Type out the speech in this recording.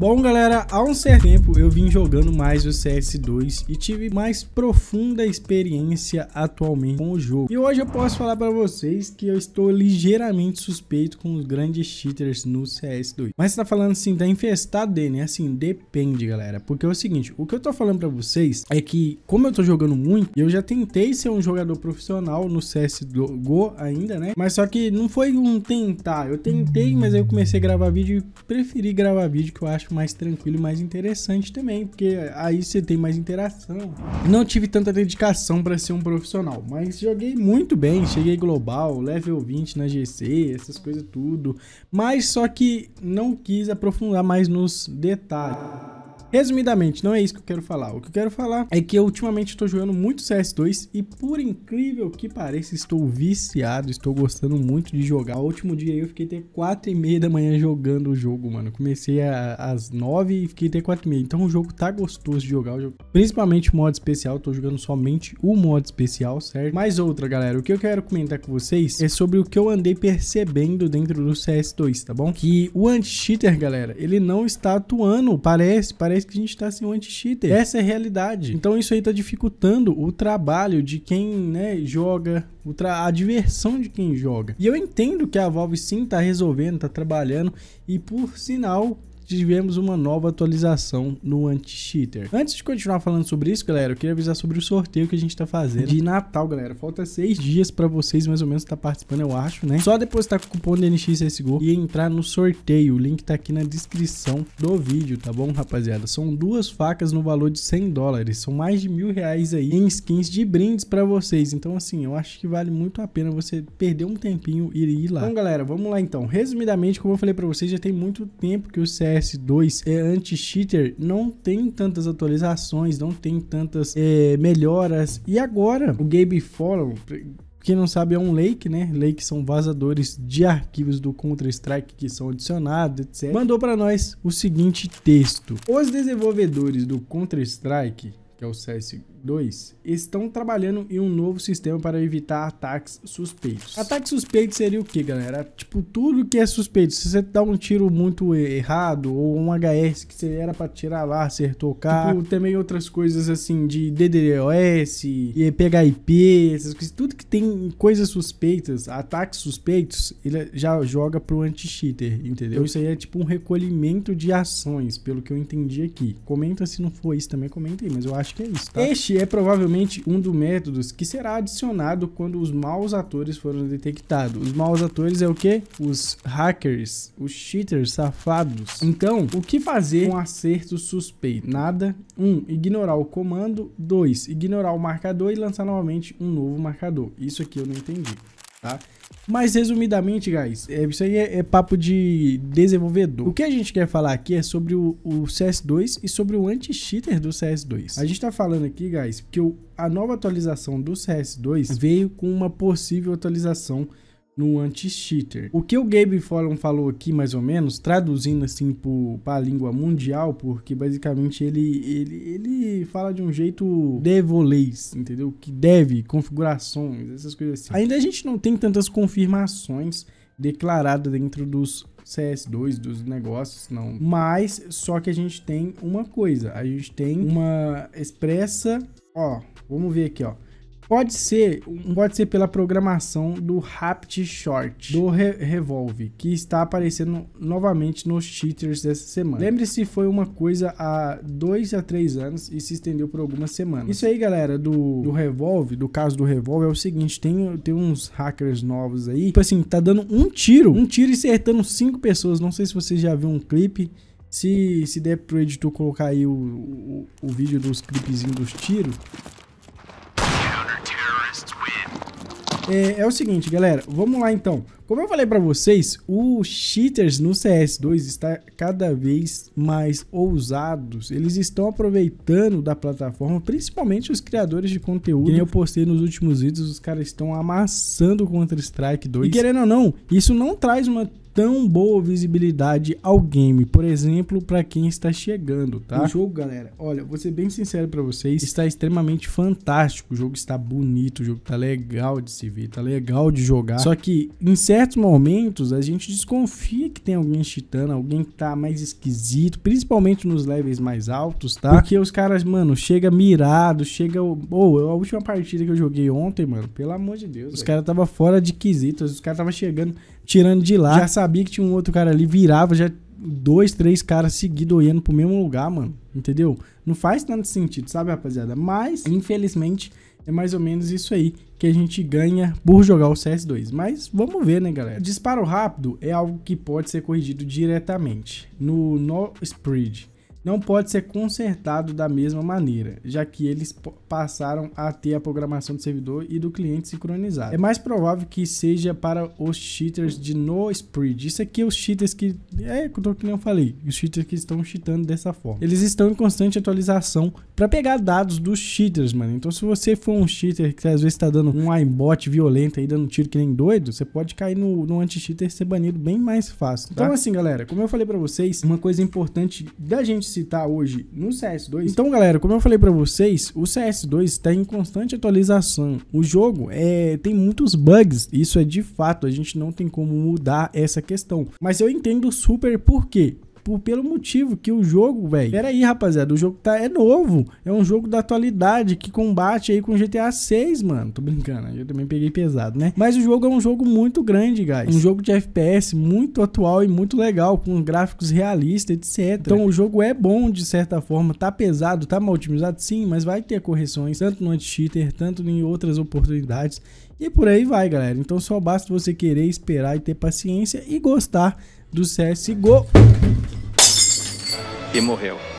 Bom, galera, há um certo tempo eu vim jogando mais o CS2 e tive mais profunda experiência atualmente com o jogo. E hoje eu posso falar para vocês que eu estou ligeiramente suspeito com os grandes cheaters no CS2. Mas você tá falando assim, tá infestado dele, né? Assim, depende, galera. Porque é o seguinte, o que eu tô falando para vocês é que, como eu tô jogando muito, eu já tentei ser um jogador profissional no CSGO ainda, né? Mas só que não foi um tentar. Eu tentei, mas aí eu comecei a gravar vídeo e preferi gravar vídeo que eu acho acho mais tranquilo e mais interessante também, porque aí você tem mais interação. Não tive tanta dedicação para ser um profissional, mas joguei muito bem, cheguei global, level 20 na GC, essas coisas tudo, mas só que não quis aprofundar mais nos detalhes. Resumidamente, não é isso que eu quero falar. O que eu quero falar é que eu ultimamente estou jogando muito CS2 e por incrível que pareça, estou viciado, estou gostando muito de jogar. O último dia eu fiquei até 4 e meia da manhã jogando o jogo, mano. Comecei às 9 e fiquei até 4 e meia. Então o jogo tá gostoso de jogar, jogo... principalmente o modo especial. Estou jogando somente o modo especial, certo? Mais outra, galera, o que eu quero comentar com vocês é sobre o que eu andei percebendo dentro do CS2, tá bom? Que o anti-cheater, galera, ele não está atuando, parece, parece que a gente está sem assim, um anti-cheater. Essa é a realidade. Então isso aí está dificultando o trabalho de quem né, joga, a diversão de quem joga. E eu entendo que a Valve sim está resolvendo, está trabalhando e por sinal tivemos uma nova atualização no anti-cheater. Antes de continuar falando sobre isso, galera, eu queria avisar sobre o sorteio que a gente tá fazendo de Natal, galera. Falta seis dias para vocês mais ou menos estar tá participando, eu acho, né? Só depositar tá com o cupom DNXSGO e entrar no sorteio. O link tá aqui na descrição do vídeo, tá bom, rapaziada? São duas facas no valor de 100 dólares. São mais de mil reais aí em skins de brindes para vocês. Então, assim, eu acho que vale muito a pena você perder um tempinho e ir lá. Então, galera, vamos lá então. Resumidamente, como eu falei para vocês, já tem muito tempo que o CS CS2 é anti-cheater, não tem tantas atualizações, não tem tantas é, melhoras. E agora, o Gabe follow quem não sabe é um lake, né? Lake são vazadores de arquivos do Counter-Strike que são adicionados, etc. Mandou para nós o seguinte texto: Os desenvolvedores do Counter-Strike, que é o CS 2 estão trabalhando em um novo sistema para evitar ataques suspeitos. Ataque suspeito seria o que, galera? Tipo, tudo que é suspeito. Se você dá um tiro muito errado ou um HS que você era para tirar lá, acertou o carro. Tipo, também outras coisas assim de DDoS, PHIP, essas coisas. Tudo que tem coisas suspeitas, ataques suspeitos, ele já joga pro anti-cheater, entendeu? Então, isso aí é tipo um recolhimento de ações, pelo que eu entendi aqui. Comenta se não for isso também, comenta aí, mas eu acho que é isso, tá? Este este é provavelmente um dos métodos que será adicionado quando os maus atores foram detectados. Os maus atores é o que? Os hackers, os cheaters safados. Então, o que fazer com um acerto suspeito? Nada. 1. Um, ignorar o comando. 2. Ignorar o marcador e lançar novamente um novo marcador. Isso aqui eu não entendi tá? Mas resumidamente, guys, é, isso aí é, é, papo de desenvolvedor. O que a gente quer falar aqui é sobre o, o CS2 e sobre o anti-cheater do CS2. A gente tá falando aqui, guys, que o, a nova atualização do CS2 veio com uma possível atualização no anti-cheater. O que o Gabe Forum falou aqui, mais ou menos, traduzindo assim para a língua mundial, porque basicamente ele, ele, ele fala de um jeito devolês, entendeu? Que deve, configurações, essas coisas assim. Ainda a gente não tem tantas confirmações declaradas dentro dos CS2, dos negócios, não. Mas, só que a gente tem uma coisa, a gente tem uma expressa, ó, vamos ver aqui, ó Pode ser, pode ser pela programação do Rapid Short do Re Revolve, que está aparecendo novamente nos cheaters dessa semana. Lembre-se, foi uma coisa há dois a três anos e se estendeu por algumas semanas. Isso aí, galera, do, do Revolve, do caso do Revolve, é o seguinte, tem, tem uns hackers novos aí, tipo assim, tá dando um tiro, um tiro e acertando cinco pessoas. Não sei se vocês já viram um clipe, se, se der pro editor colocar aí o, o, o vídeo dos clipezinhos dos tiros, É, é o seguinte, galera. Vamos lá, então. Como eu falei para vocês, o cheaters no CS2 está cada vez mais ousados. Eles estão aproveitando da plataforma, principalmente os criadores de conteúdo. Que nem eu postei nos últimos vídeos, os caras estão amassando Counter-Strike 2. E querendo ou não, isso não traz uma tão boa visibilidade ao game, por exemplo, para quem está chegando, tá? O jogo, galera, olha, vou ser bem sincero para vocês, está extremamente fantástico, o jogo está bonito, o jogo tá legal de se ver, tá legal de jogar. Só que em certo certos momentos a gente desconfia que tem alguém cheatando, alguém que tá mais esquisito, principalmente nos levels mais altos, tá? Porque os caras, mano, chega mirado, chega. Ou oh, a última partida que eu joguei ontem, mano, pelo amor de Deus. Os caras tava fora de quesitos, os caras tava chegando, tirando de lá. Já sabia que tinha um outro cara ali, virava, já dois, três caras seguidos olhando pro mesmo lugar, mano. Entendeu? Não faz tanto sentido, sabe, rapaziada? Mas, infelizmente é mais ou menos isso aí que a gente ganha por jogar o CS2. Mas vamos ver, né, galera? Disparo rápido é algo que pode ser corrigido diretamente no No Spread. Não pode ser consertado da mesma maneira, já que eles passaram a ter a programação do servidor e do cliente sincronizada. É mais provável que seja para os cheaters de no spread. Isso aqui é os cheaters que. É, que eu falei. Os cheaters que estão cheatando dessa forma. Eles estão em constante atualização para pegar dados dos cheaters, mano. Então, se você for um cheater que às vezes tá dando um aimbot violento aí, dando tiro que nem doido, você pode cair no, no anti-cheater e ser banido bem mais fácil. Tá? Então, assim, galera, como eu falei para vocês, uma coisa importante da gente citar hoje no CS2. Então, galera, como eu falei para vocês, o CS2 está em constante atualização. O jogo é, tem muitos bugs, isso é de fato, a gente não tem como mudar essa questão. Mas eu entendo super por quê por, pelo motivo que o jogo, velho. Peraí, rapaziada, o jogo tá, é novo. É um jogo da atualidade que combate aí com GTA 6, mano. Tô brincando, eu também peguei pesado, né? Mas o jogo é um jogo muito grande, guys. Um jogo de FPS muito atual e muito legal, com gráficos realistas, etc. Então o jogo é bom de certa forma, tá pesado, tá mal otimizado, sim, mas vai ter correções, tanto no anti-cheater, tanto em outras oportunidades. E por aí vai, galera. Então só basta você querer esperar e ter paciência e gostar do CSGO e morreu.